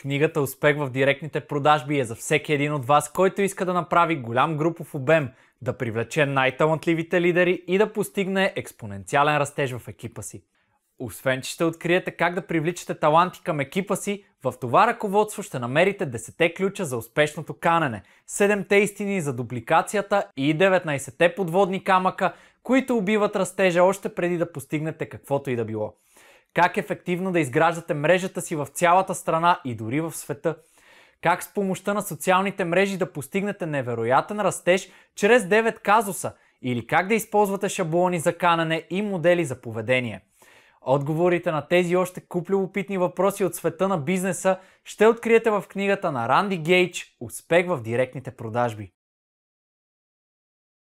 Книгата Успех в директните продажби е за всеки един от вас, който иска да направи голям групов обем, да привлече най-талантливите лидери и да постигне експоненциален растеж в екипа си. Освен, че ще откриете как да привличате таланти към екипа си, в това ръководство ще намерите 10 ключа за успешното канене, 7-те истини за дубликацията и 19-те подводни камъка, които убиват растежа още преди да постигнете каквото и да било как ефективно да изграждате мрежата си в цялата страна и дори в света, как с помощта на социалните мрежи да постигнете невероятен растеж чрез 9 казуса или как да използвате шаблони за канане и модели за поведение. Отговорите на тези още куп любопитни въпроси от света на бизнеса ще откриете в книгата на Ранди Гейдж «Успех в директните продажби».